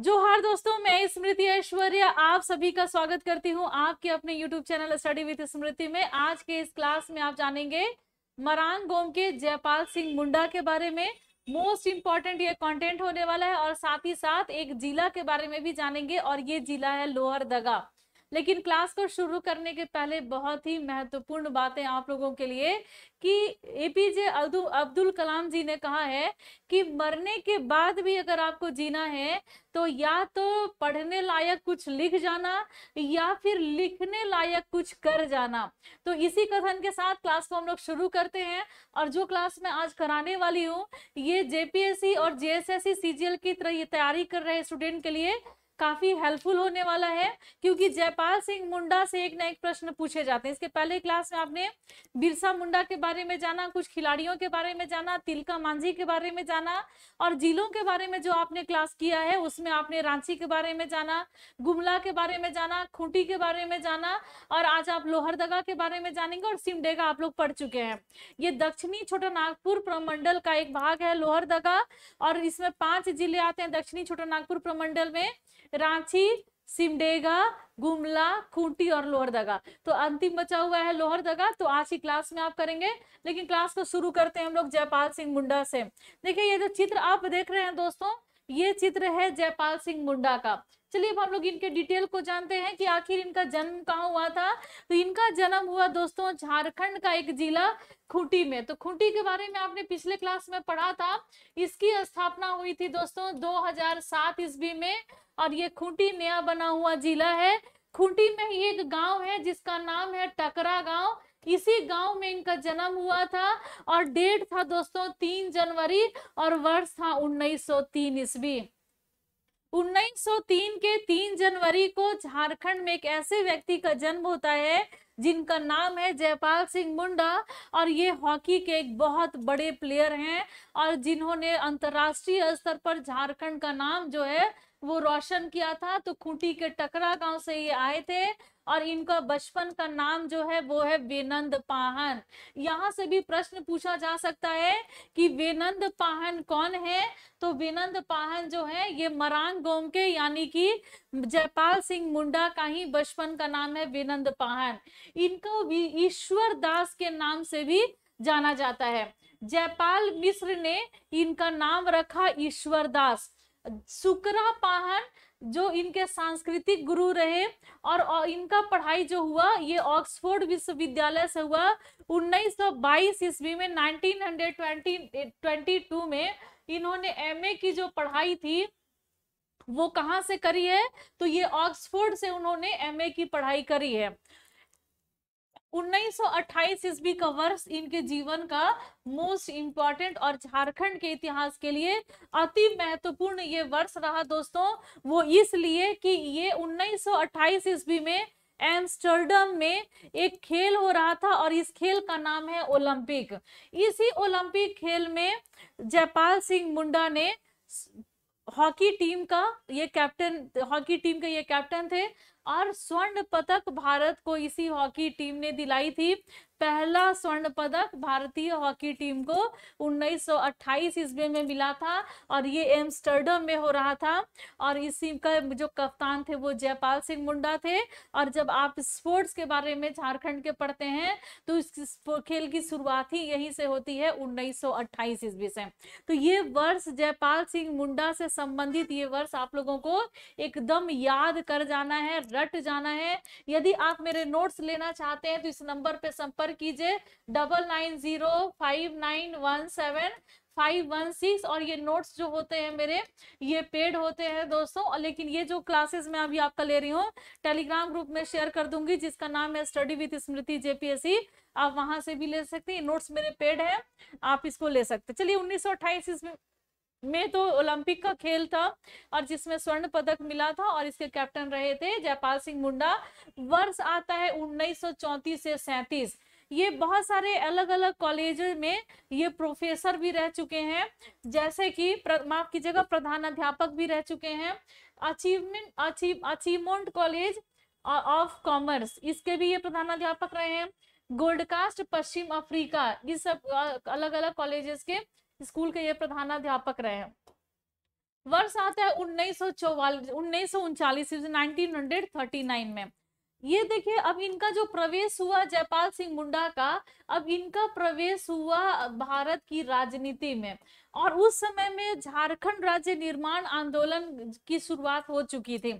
हर दोस्तों मैं स्मृति ऐश्वर्या आप सभी का स्वागत करती हूँ आपके अपने YouTube channel study with Smriti में आज के इस क्लास में आप जानेंगे मरांग गोम के जयपाल सिंह मुंडा के बारे में मोस्ट इम्पॉर्टेंट ये कंटेंट होने वाला है और साथ ही साथ एक जिला के बारे में भी जानेंगे और ये जिला है दगा लेकिन क्लास को शुरू करने के पहले बहुत ही महत्वपूर्ण बातें आप लोगों के लिए कि एपीजे अब्दुल कलाम जी ने कहा है कि मरने के बाद भी अगर आपको जीना है तो या तो पढ़ने लायक कुछ लिख जाना या फिर लिखने लायक कुछ कर जाना तो इसी कथन के साथ क्लास को हम लोग शुरू करते हैं और जो क्लास मैं आज कराने वाली हूँ ये जेपीएससी और जेएसएससी सीजीएल की तरह तैयारी कर रहे स्टूडेंट के लिए काफ़ी हेल्पफुल होने वाला है क्योंकि जयपाल सिंह मुंडा से एक ना एक प्रश्न पूछे जाते हैं इसके पहले क्लास में आपने बिरसा मुंडा के बारे में जाना कुछ खिलाड़ियों के बारे में जाना तिलका मांझी के बारे में जाना और जिलों के बारे में जो आपने क्लास किया है उसमें आपने रांची के बारे में जाना गुमला के बारे में जाना खूंटी के बारे में जाना और आज आप लोहरदगा के बारे में जानेंगे और सिमडेगा आप लोग पढ़ चुके हैं ये दक्षिणी छोटा नागपुर प्रमंडल का एक भाग है लोहरदगा और इसमें पांच जिले आते हैं दक्षिणी छोटा नागपुर प्रमंडल में रांची सिमडेगा गुमला खूंटी और लोहरदगा तो अंतिम बचा हुआ है लोहरदगा तो आज की क्लास में आप करेंगे लेकिन क्लास को तो शुरू करते हैं हम लोग जयपाल सिंह मुंडा से देखिए ये जो चित्र आप देख रहे हैं दोस्तों ये चित्र है जयपाल सिंह मुंडा का चलिए अब हम लोग इनके डिटेल को जानते हैं कि आखिर इनका जन्म कहाँ हुआ था तो इनका जन्म हुआ दोस्तों झारखंड का एक जिला खूंटी में तो खूंटी के बारे में आपने पिछले क्लास में पढ़ा था इसकी स्थापना हुई थी दोस्तों 2007 ईस्वी में और ये खूंटी नया बना हुआ जिला है खूंटी में ही एक गांव है जिसका नाम है टकरा गांव इसी गांव में इनका जन्म हुआ था और डेट था दोस्तों तीन जनवरी और वर्ष था 1903 ईस्वी 1903 के 3 जनवरी को झारखंड में एक ऐसे व्यक्ति का जन्म होता है जिनका नाम है जयपाल सिंह मुंडा और ये हॉकी के एक बहुत बड़े प्लेयर हैं और जिन्होंने अंतर्राष्ट्रीय स्तर पर झारखंड का नाम जो है वो रोशन किया था तो खूंटी के टकरा गांव से ये आए थे और इनका बचपन का नाम जो है वो है वेनंद पाहन यहाँ से भी प्रश्न पूछा जा सकता है कि वेनंद पाहन कौन है तो वेनंद पाहन जो है ये मरांग गोम के यानी कि जयपाल सिंह मुंडा का ही बचपन का नाम है वेनंद पाहन इनको भी ईश्वर दास के नाम से भी जाना जाता है जयपाल मिश्र ने इनका नाम रखा ईश्वर दास पाहन जो इनके सांस्कृतिक गुरु रहे और इनका पढ़ाई जो हुआ ये ऑक्सफोर्ड विश्वविद्यालय से हुआ 1922 सौ ईस्वी में 1922 में इन्होंने एमए की जो पढ़ाई थी वो कहाँ से करी है तो ये ऑक्सफोर्ड से उन्होंने एमए की पढ़ाई करी है 1928 ईस्वी का वर्ष इनके जीवन का मोस्ट इम्पॉर्टेंट और झारखंड के इतिहास के लिए अति महत्वपूर्ण ये वर्ष रहा दोस्तों वो इसलिए कि ये 1928 ईस्वी में एम्स्टर्डम में एक खेल हो रहा था और इस खेल का नाम है ओलंपिक इसी ओलंपिक खेल में जयपाल सिंह मुंडा ने हॉकी टीम का ये कैप्टन हॉकी टीम के ये कैप्टन थे और स्वर्ण पदक भारत को इसी हॉकी टीम ने दिलाई थी पहला स्वर्ण पदक भारतीय हॉकी टीम को 1928 ईस्वी में मिला था और ये एम्स्टर्डम में हो रहा था और इसी का जो कप्तान थे वो जयपाल सिंह मुंडा थे और जब आप स्पोर्ट्स के बारे में झारखंड के पढ़ते हैं तो इस खेल की शुरुआत ही यहीं से होती है 1928 ईस्वी से तो ये वर्ष जयपाल सिंह मुंडा से संबंधित ये वर्ष आप लोगों को एकदम याद कर जाना है रट जाना है यदि आप मेरे नोट्स लेना चाहते हैं तो इस नंबर पे संपर्क कीजिए double nine zero five nine one seven five one six और ये नोट्स जो होते हैं मेरे ये पेड होते हैं दोस्तों और लेकिन ये जो क्लासेस मैं अभी आपका ले रही हूँ टेलीग्राम ग्रुप में शेयर कर दूंगी जिसका नाम है स्टडी विथ स्मृति जेपीएससी आप वहां से भी ले सकते हैं नोट्स मेरे पेड है आप इसको ले सकते चलिए उन्नीस सौ अट्ठाईस में तो ओलंपिक का खेल था और जिसमें स्वर्ण पदक मिला था और इसके कैप्टन रहे थे जयपाल सिंह मुंडा वर्ष आता है उन्नीस से सैंतीस ये बहुत सारे अलग अलग कॉलेज में ये प्रोफेसर भी रह चुके हैं जैसे कि माफ की जगह प्रधानाध्यापक भी रह चुके हैं achievement achieve achievement college of commerce इसके भी ये प्रधानाध्यापक रहे हैं गोल्डकास्ट पश्चिम अफ्रीका ये सब अलग अलग कॉलेजेस के स्कूल के ये प्रधानाध्यापक रहे हैं वर्ष आता है उन्नीस सौ चौवालीस उन्नीस सौ उनचालीस नाइनटीन में ये देखिए अब इनका जो प्रवेश हुआ जयपाल सिंह मुंडा का अब इनका प्रवेश हुआ भारत की राजनीति में और उस समय में झारखंड राज्य निर्माण आंदोलन की शुरुआत हो चुकी थी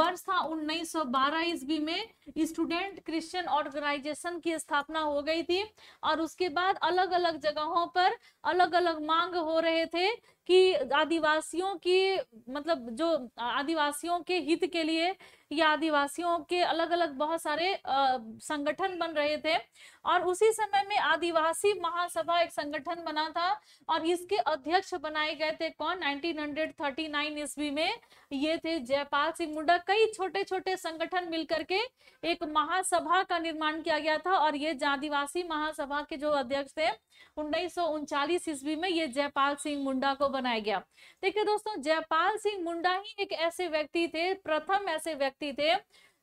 वर्ष था 1912 ईस्वी में स्टूडेंट क्रिश्चियन ऑर्गेनाइजेशन की स्थापना हो गई थी और उसके बाद अलग अलग जगहों पर अलग अलग मांग हो रहे थे कि आदिवासियों की मतलब जो आदिवासियों के हित के लिए या आदिवासियों के अलग अलग बहुत सारे संगठन बन रहे थे और उसी समय में आदिवासी महासभा एक संगठन बना था और इसके अध्यक्ष बनाए गए थे कौन 1939 ईस्वी में ये थे जयपाल सिंह मुंडा कई छोटे छोटे संगठन मिलकर के एक महासभा का निर्माण किया गया था और ये आदिवासी महासभा के जो अध्यक्ष थे उन्नीस ईस्वी में ये जयपाल सिंह मुंडा को बनाया गया देखिए दोस्तों जयपाल सिंह मुंडा ही एक ऐसे व्यक्ति थे प्रथम ऐसे व्यक्ति व्यक्ति थे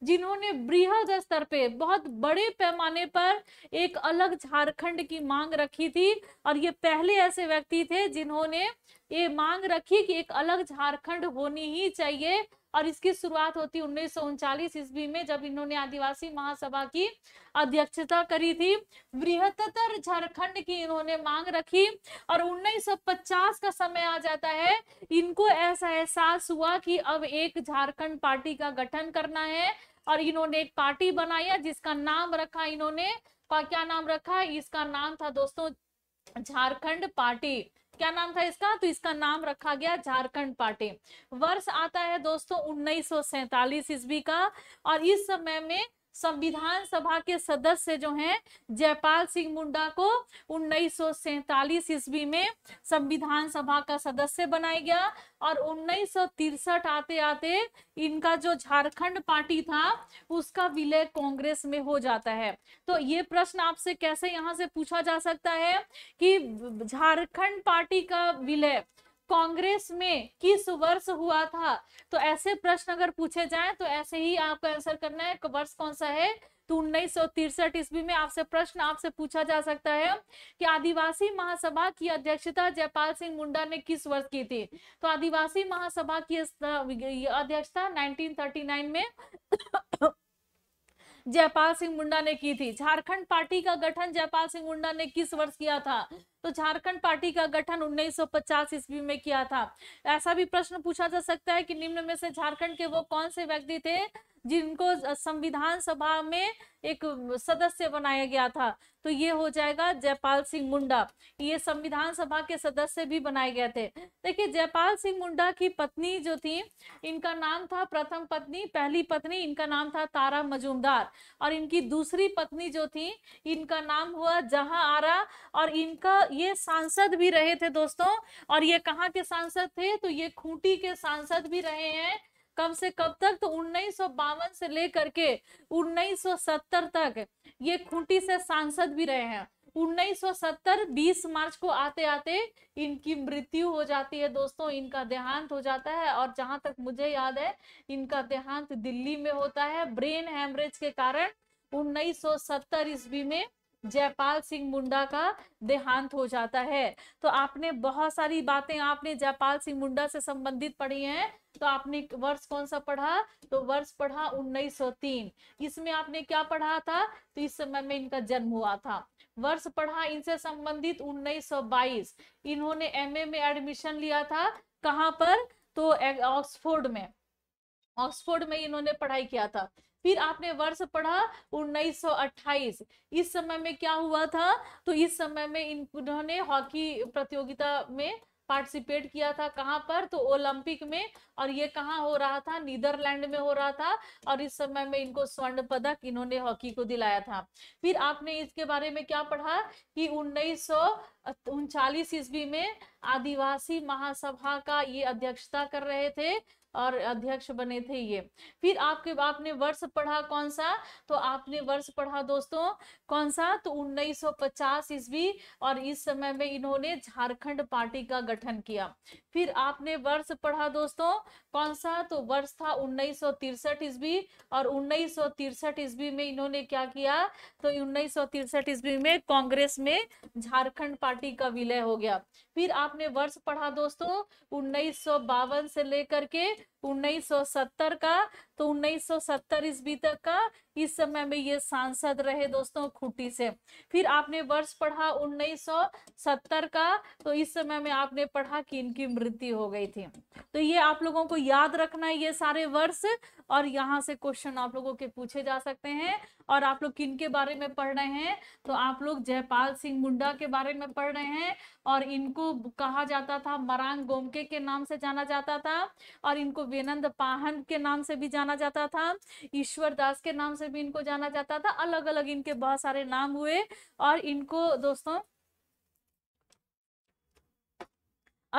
जिन्होंने बृहद स्तर पे बहुत बड़े पैमाने पर एक अलग झारखंड की मांग रखी थी और ये पहले ऐसे व्यक्ति थे जिन्होंने ये मांग रखी कि एक अलग झारखंड होनी ही चाहिए और इसकी शुरुआत होती उन्नीस ईस्वी में जब इन्होंने आदिवासी महासभा की अध्यक्षता करी थी बृहत्तर झारखंड की इन्होंने मांग रखी और 1950 का समय आ जाता है इनको ऐसा एहसास हुआ कि अब एक झारखंड पार्टी का गठन करना है और इन्होंने एक पार्टी बनाया जिसका नाम रखा इन्होंने क्या नाम रखा इसका नाम था दोस्तों झारखंड पार्टी क्या नाम था इसका तो इसका नाम रखा गया झारखंड पाटे वर्ष आता है दोस्तों उन्नीस ईस्वी का और इस समय में संविधान सभा के सदस्य जो हैं जयपाल सिंह मुंडा को उन्नीस ईस्वी में संविधान सभा का सदस्य बनाया गया और उन्नीस आते आते इनका जो झारखंड पार्टी था उसका विलय कांग्रेस में हो जाता है तो ये प्रश्न आपसे कैसे यहाँ से पूछा जा सकता है कि झारखंड पार्टी का विलय कांग्रेस में किस वर्ष हुआ था तो ऐसे प्रश्न अगर पूछे जाए तो ऐसे ही आपको आंसर करना है वर्ष कौन सा है तो उन्नीस सौ तिरसठ ईस्वी में आपसे प्रश्न आपसे पूछा जा सकता है कि आदिवासी महासभा की अध्यक्षता जयपाल सिंह मुंडा ने किस वर्ष की थी तो आदिवासी महासभा की अध्यक्षता 1939 में जयपाल सिंह मुंडा ने की थी झारखंड पार्टी का गठन जयपाल सिंह मुंडा ने किस वर्ष किया था तो झारखंड पार्टी का गठन 1950 ईस्वी में किया था ऐसा भी प्रश्न पूछा जा सकता है कि निम्न में से झारखंड के वो कौन से व्यक्ति थे जिनको संविधान सभा में एक सदस्य बनाया गया था तो ये हो जाएगा जयपाल सिंह मुंडा ये संविधान सभा के सदस्य भी बनाए गए थे देखिए जयपाल सिंह मुंडा की पत्नी जो थी इनका नाम था प्रथम पत्नी पहली पत्नी इनका नाम था तारा मजूमदार और इनकी दूसरी पत्नी जो थी इनका नाम हुआ जहां आरा और इनका ये सांसद भी रहे थे दोस्तों और ये कहाँ के सांसद थे तो ये खूंटी के सांसद भी रहे हैं कब से कब तक तो उन्नीस से लेकर के 1970 तक ये खूंटी से सांसद भी रहे हैं 1970 20 मार्च को आते आते इनकी मृत्यु हो जाती है दोस्तों इनका देहांत हो जाता है और जहां तक मुझे याद है इनका देहांत दिल्ली में होता है ब्रेन हेमरेज के कारण 1970 ईस्वी में जयपाल सिंह मुंडा का देहांत हो जाता है तो आपने बहुत सारी बातें आपने जयपाल सिंह मुंडा से संबंधित पढ़ी हैं तो आपने वर्ष कौन सा पढ़ा तो वर्ष पढ़ा 1903 इसमें आपने क्या पढ़ा था तो इस समय में इनका जन्म हुआ था वर्ष पढ़ा इनसे संबंधित 1922 इन्होंने एमए में एडमिशन लिया था कहाँ पर तो ऑक्सफोर्ड में ऑक्सफोर्ड में इन्होंने पढ़ाई किया था फिर आपने वर्ष पढ़ा 1928 इस समय में क्या हुआ था तो इस समय में इन्होंने हॉकी प्रतियोगिता में पार्टिसिपेट किया था कहाँ पर तो ओलंपिक में और ये कहाँ हो रहा था नीदरलैंड में हो रहा था और इस समय में इनको स्वर्ण पदक इन्होंने हॉकी को दिलाया था फिर आपने इसके बारे में क्या पढ़ा कि उन्नीस सौ ईस्वी में आदिवासी महासभा का ये अध्यक्षता कर रहे थे और अध्यक्ष बने थे ये फिर आपके आपने वर्ष पढ़ा कौन सा तो आपने वर्ष पढ़ा दोस्तों कौन सा तो 1950 ईस्वी और इस समय में इन्होंने झारखंड पार्टी का गठन किया फिर आपने वर्ष पढ़ा दोस्तों कौन सा तो वर्ष था उन्नीस ईस्वी और उन्नीस ईस्वी में इन्होंने क्या किया तो उन्नीस ईस्वी में कांग्रेस में झारखंड पार्टी का विलय हो गया फिर आपने वर्ष पढ़ा दोस्तों उन्नीस से लेकर के side. 1970 का तो 1970 ईस्वी तक का इस समय में ये सांसद रहे दोस्तों खूटी से फिर आपने वर्ष पढ़ा 1970 का तो इस समय में आपने पढ़ा कि इनकी मृत्यु हो गई थी तो ये आप लोगों को याद रखना है ये सारे वर्ष और यहाँ से क्वेश्चन आप लोगों के पूछे जा सकते हैं और आप लोग किन के बारे में पढ़ रहे हैं तो आप लोग जयपाल सिंह मुंडा के बारे में पढ़ रहे हैं और इनको कहा जाता था मरांग गोमके के नाम से जाना जाता था और इनको वेनंद पाहन के नाम से भी जाना जाता था ईश्वर दास के नाम से भी इनको जाना जाता था अलग अलग इनके बहुत सारे नाम हुए और इनको दोस्तों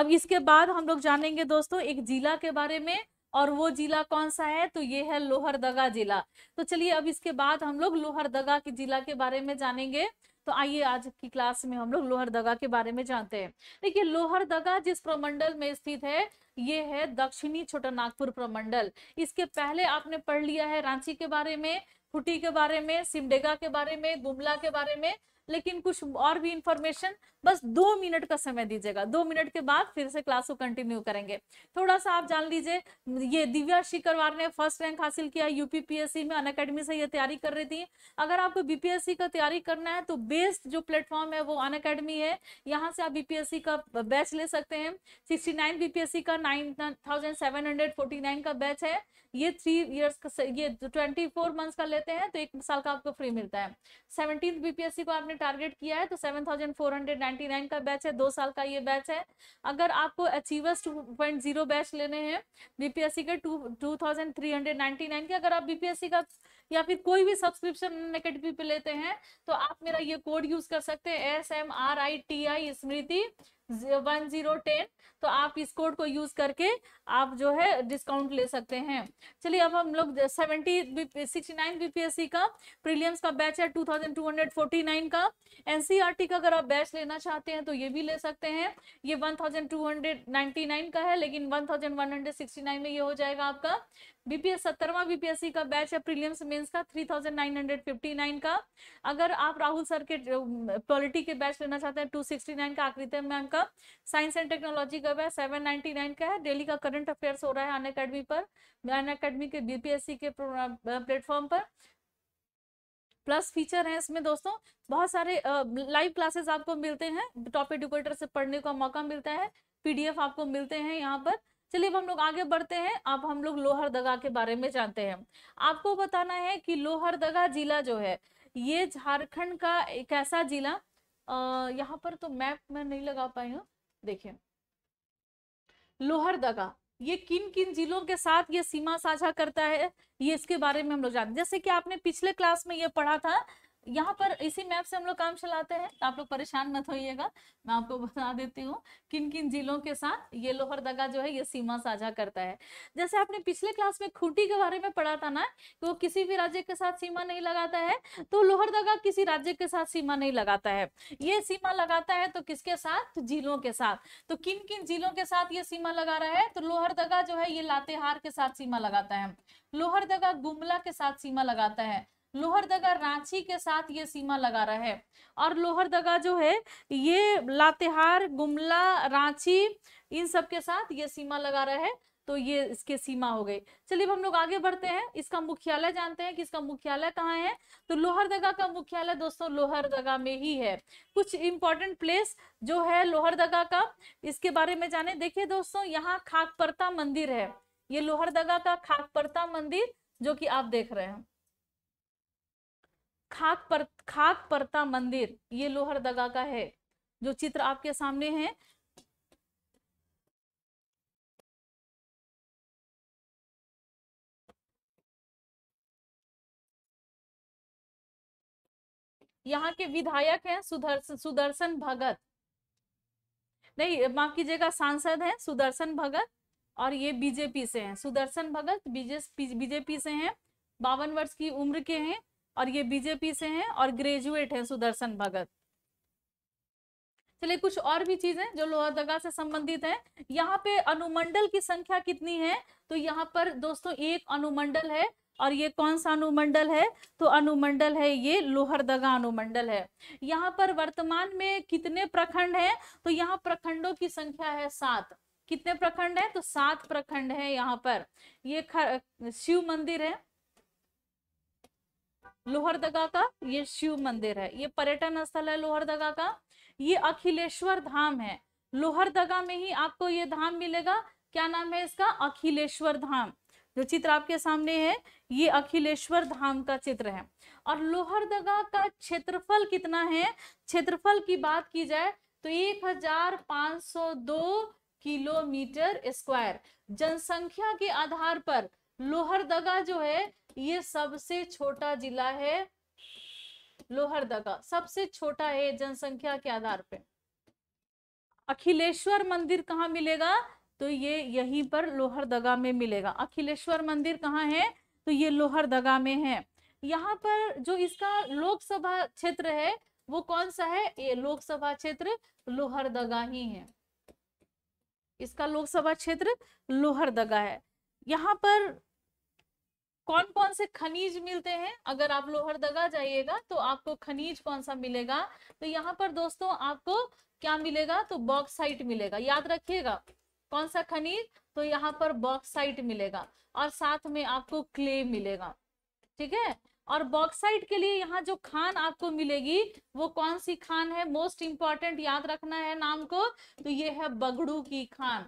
अब इसके बाद हम लोग जानेंगे दोस्तों एक जिला के बारे में और वो जिला कौन सा है तो ये है लोहरदगा जिला तो चलिए अब इसके बाद हम लोग लोहरदगा के जिला के बारे में जानेंगे तो आइए आज की क्लास में हम लोग लोहरदगा के बारे में जानते हैं देखिए लोहरदगा जिस प्रमंडल में स्थित है ये है दक्षिणी छोटा नागपुर प्रमंडल इसके पहले आपने पढ़ लिया है रांची के बारे में खुटी के बारे में सिमडेगा के बारे में गुमला के बारे में लेकिन कुछ और भी इंफॉर्मेशन बस दो मिनट का समय दीजिएगा दो मिनट के बाद फिर से क्लास को कंटिन्यू करेंगे थोड़ा सा आप जान लीजिए ये दिव्या शिकरवार ने फर्स्ट रैंक हासिल किया यूपीपीएससी में अन अकेडमी से ये तैयारी कर रही थी अगर आपको बीपीएससी का तैयारी करना है तो बेस्ट जो प्लेटफॉर्म है वो अन अकेडमी है यहाँ से आप बीपीएससी का बैच ले सकते हैं सिक्सटी नाइन बीपीएससी का नाइन नाइन का बैच है ये थ्री इयर्स का ये ट्वेंटी फोर मंथ्स का लेते हैं तो एक साल का आपको फ्री मिलता है सेवनटीन बीपीएससी को आपने टारगेट किया है तो 7499 का बैच है दो साल का ये बैच है अगर आपको अचीवर्स 2.0 बैच लेने हैं बीपीएससी के टू टू के अगर आप बीपीएससी का या फिर कोई भी सब्सक्रिप्शन अकेडमी पे लेते हैं तो आप मेरा ये कोड यूज कर सकते हैं S M R I T I Smriti one zero ten तो आप इस कोड को यूज करके आप जो है डिस्काउंट ले सकते हैं चलिए अब हम लोग सेवेंटी सिक्सटी नाइन बीपीएससी का प्रीलियम्स का बैच है two thousand two hundred forty nine का एनसीईआरटी e का अगर आप बैच लेना चाहते हैं तो ये भी ले सकते हैं ये one thousand two hundred ninety nine का है लेकिन one thousand one hundred sixty nine में ये हो जाएगा आपका बीपीएस सत्तरवा बीपीएससी का बैच है प्रीलिम्स मेंस का 3959 का अगर आप राहुल सर के पॉलिटी के बैच लेना चाहते हैं 269 का आकृति मैम का साइंस एंड टेक्नोलॉजी का बैच 799 का है डेली का करंट अफेयर्स हो रहा है अन अकेडमी पर अन अकेडमी के बीपीएससी के प्लेटफॉर्म पर प्लस फीचर है इसमें दोस्तों बहुत सारे लाइव क्लासेस आपको मिलते हैं टॉप एडुकेटर से पढ़ने का मौका मिलता है पीडीएफ आपको मिलते हैं यहाँ पर चलिए अब हम लोग आगे बढ़ते हैं अब हम लोग लोहरदगा के बारे में जानते हैं आपको बताना है कि लोहरदगा जिला जो है ये झारखंड का एक ऐसा जिला यहाँ पर तो मैप में नहीं लगा पाई हूँ देखिये लोहरदगा ये किन किन जिलों के साथ ये सीमा साझा करता है ये इसके बारे में हम लोग जानते हैं जैसे कि आपने पिछले क्लास में ये पढ़ा था यहाँ पर इसी मैप से हम लोग काम चलाते हैं तो आप लोग परेशान मत होइएगा मैं आपको बता देती हूँ किन किन जिलों के साथ ये लोहर दगा जो है ये सीमा साझा करता है जैसे आपने पिछले क्लास में खूंटी के बारे में पढ़ा था ना कि वो किसी भी राज्य के साथ सीमा नहीं लगाता है तो दगा किसी राज्य के साथ सीमा नहीं लगाता है ये सीमा लगाता है तो किसके साथ जिलों के साथ तो किन किन जिलों के साथ ये सीमा लगा रहा है तो दगा जो है ये लातेहार के साथ सीमा लगाता है दगा गुमला के साथ सीमा लगाता है लोहरदगा रांची के साथ ये सीमा लगा रहा है और लोहरदगा जो है ये लातेहार गुमला रांची इन सब के साथ ये सीमा लगा रहा है तो ये इसके सीमा हो गई चलिए अब हम लोग आगे बढ़ते हैं इसका मुख्यालय जानते हैं कि इसका मुख्यालय कहाँ है तो लोहरदगा का मुख्यालय दोस्तों लोहरदगा में ही है कुछ इंपॉर्टेंट प्लेस जो है लोहरदगा का इसके बारे में जाने देखिए दोस्तों यहाँ खाकपरता मंदिर है ये लोहरदगा का खाकपरता मंदिर जो कि आप देख रहे हैं खाक पर खाक परता मंदिर ये लोहरदगा का है जो चित्र आपके सामने है यहाँ के विधायक हैं सुदर्शन सुदर्शन भगत नहीं माफ कीजिएगा सांसद हैं सुदर्शन भगत और ये बीजेपी से हैं सुदर्शन भगत बीजेपी बीजेपी से हैं बावन वर्ष की उम्र के हैं और ये बीजेपी से हैं और ग्रेजुएट हैं सुदर्शन भगत चलिए कुछ और भी चीजें जो लोहरदगा से संबंधित है यहाँ पे अनुमंडल की संख्या कितनी है तो यहाँ पर दोस्तों एक अनुमंडल है और ये कौन सा अनुमंडल है तो अनुमंडल है ये लोहरदगा अनुमंडल है यहाँ पर वर्तमान में कितने प्रखंड हैं तो यहाँ प्रखंडों की संख्या है सात कितने प्रखंड है तो सात प्रखंड है यहाँ पर ये शिव मंदिर है लोहरदगा का ये शिव मंदिर है ये पर्यटन स्थल है लोहरदगा का ये अखिलेश्वर धाम है लोहरदगा में ही आपको ये धाम मिलेगा क्या नाम है इसका अखिलेश्वर धाम जो चित्र आपके सामने है ये अखिलेश्वर धाम का चित्र है और लोहरदगा का क्षेत्रफल कितना है क्षेत्रफल की बात की जाए तो 1502 किलोमीटर स्क्वायर जनसंख्या के आधार पर लोहरदगा जो है ये सबसे छोटा जिला है लोहरदगा सबसे छोटा है जनसंख्या के आधार पे अखिलेश्वर मंदिर कहाँ मिलेगा तो ये यहीं पर लोहरदगा में मिलेगा अखिलेश्वर मंदिर कहाँ है तो ये लोहरदगा में है यहाँ पर जो इसका लोकसभा क्षेत्र है वो कौन सा है ये लोकसभा क्षेत्र लोहरदगा ही है इसका लोकसभा क्षेत्र लोहरदगा है यहाँ पर कौन कौन से खनिज मिलते हैं अगर आप लोहरदगा जाइएगा तो आपको खनिज कौन सा मिलेगा तो यहाँ पर दोस्तों आपको क्या मिलेगा तो बॉक्साइट मिलेगा याद रखिएगा कौन सा खनिज तो यहाँ पर बॉक्साइट मिलेगा और साथ में आपको क्ले मिलेगा ठीक है और बॉक्साइट के लिए यहाँ जो खान आपको मिलेगी वो कौन सी खान है मोस्ट इंपॉर्टेंट याद रखना है नाम को तो ये है बगड़ू की खान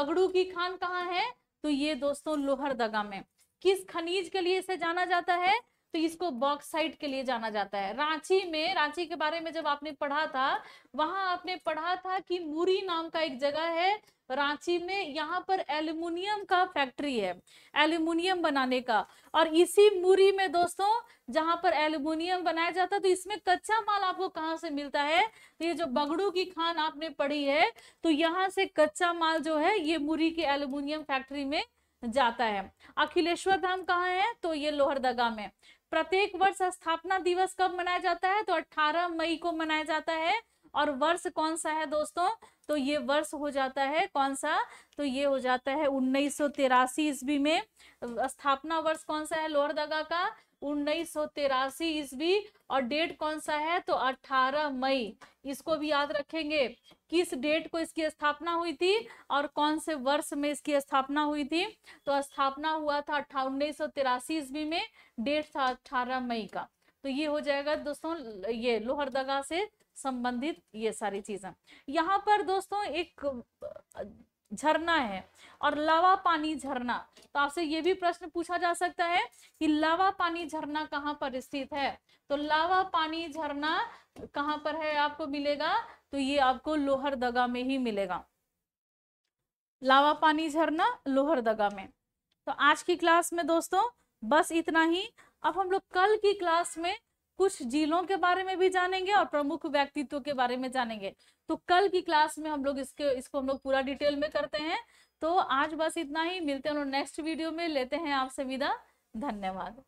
बगड़ू की खान कहाँ है तो ये दोस्तों लोहरदगा में किस खनिज के लिए इसे जाना जाता है तो इसको बॉक्साइट के लिए जाना जाता है रांची में रांची के बारे में जब आपने पढ़ा था वहां आपने पढ़ा था कि मुरी नाम का एक जगह है रांची में यहाँ पर एल्यूमिनियम का फैक्ट्री है एल्यूमिनियम बनाने का और इसी मुरी में दोस्तों जहाँ पर एल्यूमिनियम बनाया जाता है तो इसमें कच्चा माल आपको कहाँ से मिलता है तो ये जो बगड़ू की खान आपने पढ़ी है तो यहाँ से कच्चा माल जो है ये मुरी के एल्यूमिनियम फैक्ट्री में जाता है अखिलेश्वर धाम कहाँ है तो ये लोहरदगा में प्रत्येक वर्ष स्थापना दिवस कब मनाया जाता है तो 18 मई को मनाया जाता है और वर्ष कौन सा है दोस्तों तो ये वर्ष हो जाता है कौन सा तो ये हो जाता है उन्नीस ईस्वी में स्थापना वर्ष कौन सा है लोहरदगा का उन्नीस सौ तेरासी ईस्वी और डेट कौन सा है तो 18 मई इसको भी याद रखेंगे किस डेट को इसकी स्थापना हुई थी और कौन से वर्ष में इसकी स्थापना हुई थी तो स्थापना हुआ था उन्नीस सौ तिरासी ईस्वी में डेट था अट्ठारह मई का तो ये हो जाएगा दोस्तों ये लोहरदगा से संबंधित ये सारी चीजें यहाँ पर दोस्तों एक झरना है और लावा पानी झरना तो आपसे ये भी प्रश्न पूछा जा सकता है कि लावा पानी झरना कहाँ पर स्थित है तो लावा पानी झरना कहाँ पर है आपको मिलेगा तो ये आपको लोहरदगा में ही मिलेगा लावा पानी झरना लोहरदगा में तो आज की क्लास में दोस्तों बस इतना ही अब हम लोग कल की क्लास में कुछ जिलों के बारे में भी जानेंगे और प्रमुख व्यक्तित्व के बारे में जानेंगे तो कल की क्लास में हम लोग इसके इसको हम लोग पूरा डिटेल में करते हैं तो आज बस इतना ही मिलते हैं नेक्स्ट वीडियो में लेते हैं आपसे विदा धन्यवाद